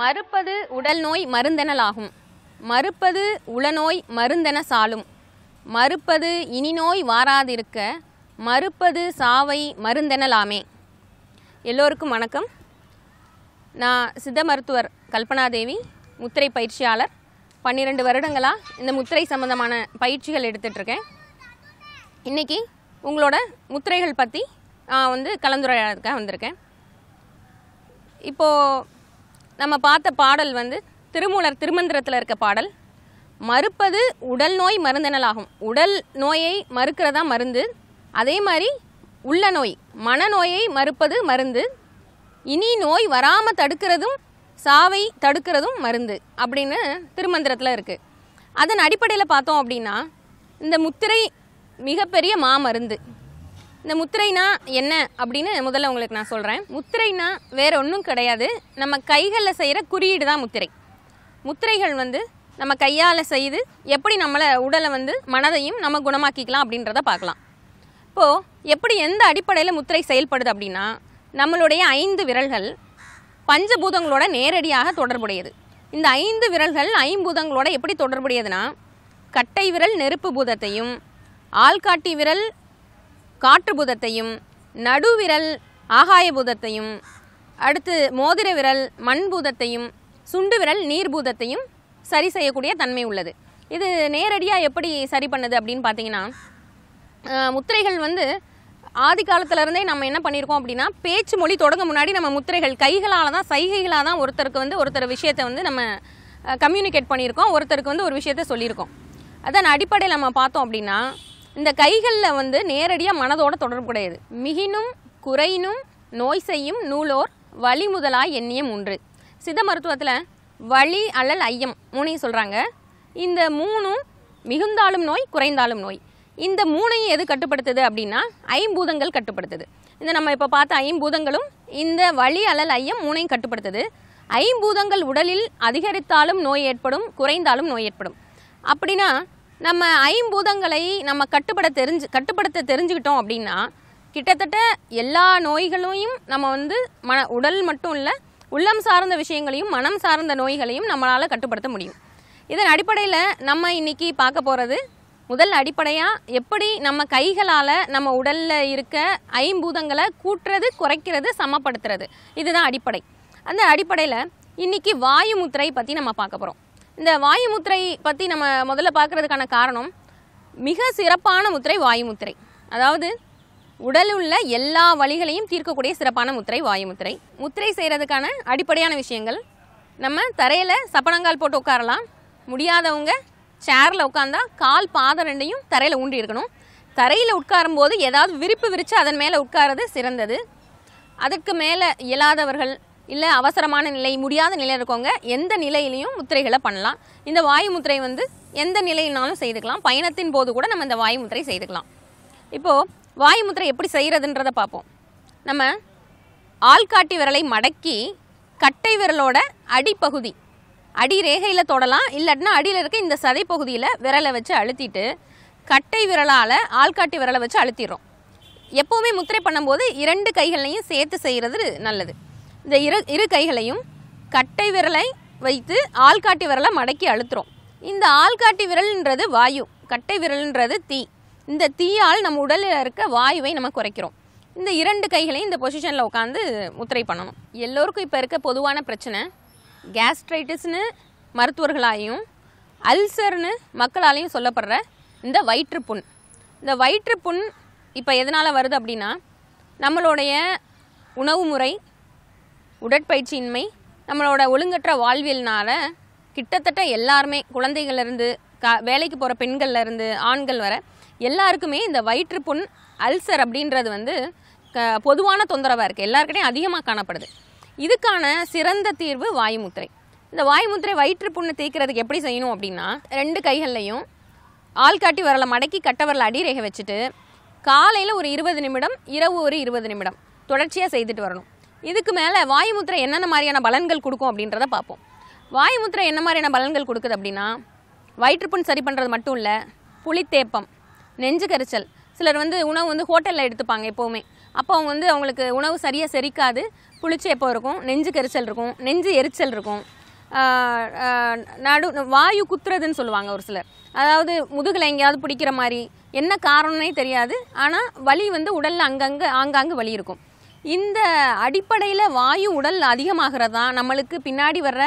மறுப்பது உடல் நோய் மருந்தெனலாகும் மறுப்பது உளநோய் மருந்தென சாலும் மறுப்பது இனி நோய் வாராதிருக்க மறுப்பது சாவை மருந்தெனலாமே எல்லோருக்கும் வணக்கம் நான் சித்த மருத்துவர் கல்பனாதேவி முத்திரை பயிற்சியாளர் பன்னிரெண்டு வருடங்களாக இந்த முத்திரை சம்மந்தமான பயிற்சிகள் எடுத்துகிட்ருக்கேன் இன்றைக்கி உங்களோட முத்திரைகள் பற்றி நான் வந்து கலந்துரையாடுறதுக்காக வந்திருக்கேன் இப்போது நம்ம பார்த்த பாடல் வந்து திருமூலர் திருமந்திரத்தில் இருக்க பாடல் மறுப்பது உடல் நோய் மருந்தினலாகும் உடல் நோயை மறுக்கிறதா மருந்து அதே மாதிரி உள்ள நோய் மனநோயை மறுப்பது மருந்து இனி நோய் வராமல் தடுக்கிறதும் சாவை தடுக்கிறதும் மருந்து அப்படின்னு திருமந்திரத்தில் இருக்குது அதன் அடிப்படையில் பார்த்தோம் அப்படின்னா இந்த முத்திரை மிகப்பெரிய மாமருந்து இந்த முத்திரைனா என்ன அப்படின்னு முதல்ல உங்களுக்கு நான் சொல்கிறேன் முத்திரைனா வேறு ஒன்றும் கிடையாது நம்ம கைகளில் செய்கிற குறியீடு தான் முத்திரை முத்திரைகள் வந்து நம்ம கையால் செய்து எப்படி நம்மளை உடலை வந்து மனதையும் நம்ம குணமாக்கிக்கலாம் அப்படின்றத பார்க்கலாம் இப்போது எப்படி எந்த அடிப்படையில் முத்திரை செயல்படுது அப்படின்னா நம்மளுடைய ஐந்து விரல்கள் பஞ்சபூதங்களோட நேரடியாக தொடர்புடையது இந்த ஐந்து விரல்கள் ஐம்பூதங்களோட எப்படி தொடர்புடையதுன்னா கட்டை விரல் நெருப்பு பூதத்தையும் ஆள்காட்டி விரல் காற்று பூதத்தையும் நடுவிரல் ஆகாய பூதத்தையும் அடுத்து மோதிர விரல் மண் பூதத்தையும் சுண்டு விரல் நீர் பூதத்தையும் சரி செய்யக்கூடிய தன்மை உள்ளது இது நேரடியாக எப்படி சரி பண்ணுது அப்படின்னு பார்த்தீங்கன்னா முத்திரைகள் வந்து ஆதி காலத்துலேருந்தே நம்ம என்ன பண்ணியிருக்கோம் அப்படின்னா பேச்சு மொழி தொடங்க முன்னாடி நம்ம முத்திரைகள் கைகளால் தான் சைகைகளாக தான் ஒருத்தருக்கு வந்து ஒருத்தர் விஷயத்தை வந்து நம்ம கம்யூனிகேட் பண்ணியிருக்கோம் ஒருத்தருக்கு வந்து ஒரு விஷயத்த சொல்லியிருக்கோம் அதன் அடிப்படையில் நம்ம பார்த்தோம் அப்படின்னா இந்த கைகளில் வந்து நேரடியாக மனதோட தொடர்புடையது மிகினும் குறையினும் நோய் செய்யும் நூலோர் வழி முதலாய் எண்ணியம் ஒன்று சித்த மருத்துவத்தில் வழி அல்லல் ஐயம் மூணையும் சொல்கிறாங்க இந்த மூணும் மிகுந்தாலும் நோய் குறைந்தாலும் நோய் இந்த மூணையும் எது கட்டுப்படுத்துது அப்படின்னா ஐம்பூதங்கள் கட்டுப்படுத்துது இந்த நம்ம இப்போ பார்த்த ஐம்பூதங்களும் இந்த வழி அல்லல் ஐயம் மூணையும் கட்டுப்படுத்துது ஐம்பூதங்கள் உடலில் அதிகரித்தாலும் நோய் ஏற்படும் குறைந்தாலும் நோய் ஏற்படும் அப்படின்னா நம்ம ஐம்பூதங்களை நம்ம கட்டுப்பட தெரிஞ்சு கட்டுப்படுத்த தெரிஞ்சுக்கிட்டோம் அப்படின்னா கிட்டத்தட்ட எல்லா நோய்களையும் நம்ம வந்து மன உடல் மட்டும் இல்லை உள்ளம் சார்ந்த விஷயங்களையும் மனம் சார்ந்த நோய்களையும் நம்மளால் கட்டுப்படுத்த முடியும் இதன் அடிப்படையில் நம்ம இன்றைக்கி பார்க்க போகிறது முதல் அடிப்படையாக எப்படி நம்ம கைகளால் நம்ம உடலில் இருக்க ஐம்பூதங்களை கூட்டுறது குறைக்கிறது சமப்படுத்துறது இதுதான் அடிப்படை அந்த அடிப்படையில் இன்றைக்கி வாயு முத்திரை பற்றி நம்ம பார்க்க போகிறோம் இந்த வாயு முத்திரை பற்றி நம்ம முதல்ல பார்க்குறதுக்கான காரணம் மிக சிறப்பான முத்திரை வாயு முத்திரை அதாவது உடல் உள்ள எல்லா வழிகளையும் தீர்க்கக்கூடிய சிறப்பான முத்திரை வாயு முத்திரை முத்திரை செய்கிறதுக்கான அடிப்படையான விஷயங்கள் நம்ம தரையில் சப்பனங்கால் போட்டு உட்காரலாம் முடியாதவங்க சேரில் உட்காந்தா கால் பாத ரெண்டையும் தரையில் ஊண்டி இருக்கணும் தரையில் உட்காரும்போது ஏதாவது விரிப்பு விரித்து அதன் மேலே உட்காரது சிறந்தது அதுக்கு மேலே இயலாதவர்கள் இல்லை அவசரமான நிலை முடியாத நிலை இருக்கவங்க எந்த நிலையிலையும் முத்திரைகளை பண்ணலாம் இந்த வாயு முத்திரை வந்து எந்த நிலையினாலும் செய்துக்கலாம் பயணத்தின் போது கூட நம்ம இந்த வாயு முத்திரை செய்துக்கலாம் இப்போது வாயு முத்திரை எப்படி செய்கிறதுன்றதை பார்ப்போம் நம்ம ஆள்காட்டி விரலை மடக்கி கட்டை விரலோட அடிப்பகுதி அடி ரேகையில் தொடலாம் இல்லாட்டினா அடியில் இருக்க இந்த சதை பகுதியில் விரலை வச்சு அழுத்திட்டு கட்டை விரலால் ஆள்காட்டி விரலை வச்சு அழுத்திடுறோம் எப்போவுமே முத்திரை பண்ணும்போது இரண்டு கைகளையும் சேர்த்து செய்கிறது நல்லது இந்த இரு இரு கைகளையும் கட்டை விரலை வைத்து ஆள்காட்டி விரலை மடக்கி அழுத்துறோம் இந்த ஆள்காட்டி விரல்ன்றது வாயு கட்டை விரல்ன்றது தீ இந்த தீயால் நம்ம உடலில் இருக்க வாயுவை நம்ம குறைக்கிறோம் இந்த இரண்டு கைகளையும் இந்த பொசிஷனில் உட்காந்து முத்திரை பண்ணணும் எல்லோருக்கும் இப்போ இருக்க பொதுவான பிரச்சனை கேஸ்ட்ரைட்டிஸ்னு மருத்துவர்களாலையும் அல்சர்னு மக்களாலையும் சொல்லப்படுற இந்த வயிற்றுப்புண் இந்த வயிற்றுப்புண் இப்போ எதனால் வருது அப்படின்னா நம்மளுடைய உணவு முறை உடற்பயிற்சியின்மை நம்மளோட ஒழுங்கற்ற வாழ்வியல்னால கிட்டத்தட்ட எல்லாருமே குழந்தைகள்லேருந்து க வேலைக்கு போகிற பெண்கள்லேருந்து ஆண்கள் வர எல்லாருக்குமே இந்த வயிற்று புண் அல்சர் அப்படின்றது வந்து க பொதுவான தொந்தரவாக இருக்குது எல்லாருக்கிட்டையும் அதிகமாக காணப்படுது இதுக்கான சிறந்த தீர்வு வாயுமுத்திரை இந்த வாயுமுத்திரை வயிற்று புண்ணு எப்படி செய்யணும் அப்படின்னா ரெண்டு கைகள்லையும் காட்டி வரலை மடக்கி கட்ட வரல அடிரேகை வச்சுட்டு காலையில் ஒரு இருபது நிமிடம் இரவு ஒரு இருபது நிமிடம் தொடர்ச்சியாக செய்துட்டு வரணும் இதுக்கு மேலே வாயுமுத்திரை என்னென்ன மாதிரியான பலன்கள் கொடுக்கும் அப்படின்றத பார்ப்போம் வாயுமுத்திரை என்ன மாதிரியான பலன்கள் கொடுக்குது அப்படின்னா வயிற்றுப்புண் சரி பண்ணுறது மட்டும் இல்லை புளித்தேப்பம் நெஞ்சு கரிச்சல் சிலர் வந்து உணவு வந்து ஹோட்டலில் எடுத்துப்பாங்க எப்போவுமே அப்போ அவங்க வந்து அவங்களுக்கு உணவு சரியாக செரிக்காது புளிச்சு எப்போ இருக்கும் நெஞ்சு கரிச்சல் இருக்கும் நெஞ்சு எரிச்சல் இருக்கும் நடு வாயு குத்துறதுன்னு சொல்லுவாங்க ஒரு சிலர் அதாவது முதுகில் எங்கேயாவது பிடிக்கிற மாதிரி என்ன காரணம்னே தெரியாது ஆனால் வலி வந்து உடலில் அங்கங்கே ஆங்காங்கு வலி இருக்கும் இந்த அடிப்படையில் வாயு உடல் அதிகமாகிறதா நம்மளுக்கு பின்னாடி வர்ற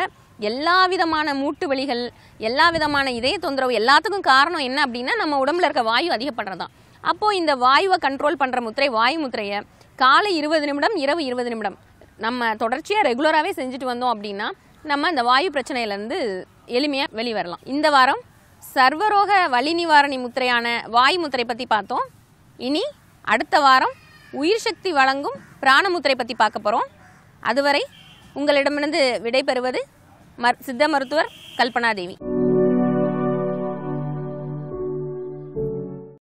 எல்லா விதமான மூட்டு வலிகள் எல்லா விதமான இதய தொந்தரவு எல்லாத்துக்கும் காரணம் என்ன அப்படின்னா நம்ம உடம்புல இருக்க வாயு அதிகப்படுறது தான் அப்போது இந்த வாயுவை கண்ட்ரோல் பண்ணுற முத்திரை வாயு முத்திரையை காலை இருபது நிமிடம் இரவு இருபது நிமிடம் நம்ம தொடர்ச்சியாக ரெகுலராகவே செஞ்சுட்டு வந்தோம் அப்படின்னா நம்ம இந்த வாயு பிரச்சனையிலேருந்து எளிமையாக வெளிவரலாம் இந்த வாரம் சர்வரோக வலி நிவாரணி முத்திரையான வாயு முத்திரை பற்றி பார்த்தோம் இனி அடுத்த வாரம் உயிர் சக்தி வழங்கும் பிராணமுத்திரை பற்றி பார்க்க போகிறோம் அதுவரை உங்களிடமிருந்து விடைபெறுவது மர் சித்த மருத்துவர் கல்பனா தேவி